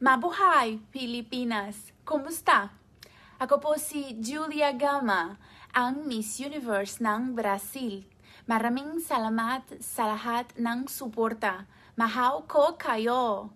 Mabuhay, Pilipinas! Kumusta? Ako po si Julia Gama, ang Miss Universe ng Brazil. Maraming salamat sa lahat ng suporta. Mahal ko kayo!